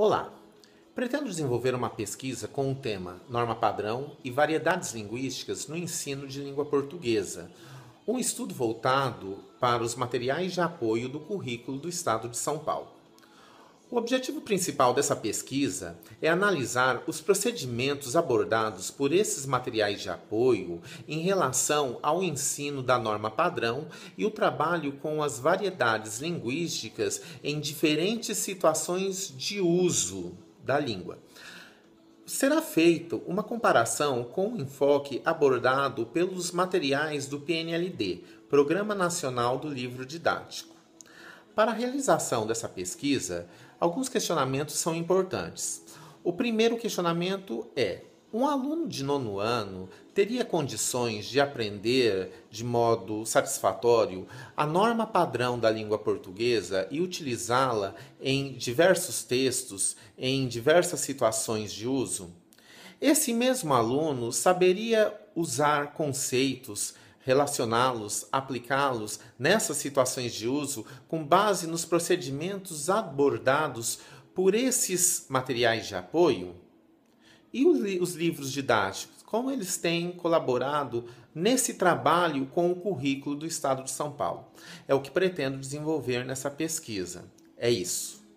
Olá! Pretendo desenvolver uma pesquisa com o tema Norma Padrão e Variedades Linguísticas no Ensino de Língua Portuguesa, um estudo voltado para os materiais de apoio do currículo do Estado de São Paulo. O objetivo principal dessa pesquisa é analisar os procedimentos abordados por esses materiais de apoio em relação ao ensino da norma padrão e o trabalho com as variedades linguísticas em diferentes situações de uso da língua. Será feito uma comparação com o enfoque abordado pelos materiais do PNLD, Programa Nacional do Livro Didático. Para a realização dessa pesquisa, alguns questionamentos são importantes. O primeiro questionamento é: um aluno de nono ano teria condições de aprender de modo satisfatório a norma padrão da língua portuguesa e utilizá-la em diversos textos, em diversas situações de uso? Esse mesmo aluno saberia usar conceitos relacioná-los, aplicá-los nessas situações de uso com base nos procedimentos abordados por esses materiais de apoio? E os livros didáticos, como eles têm colaborado nesse trabalho com o currículo do Estado de São Paulo? É o que pretendo desenvolver nessa pesquisa. É isso.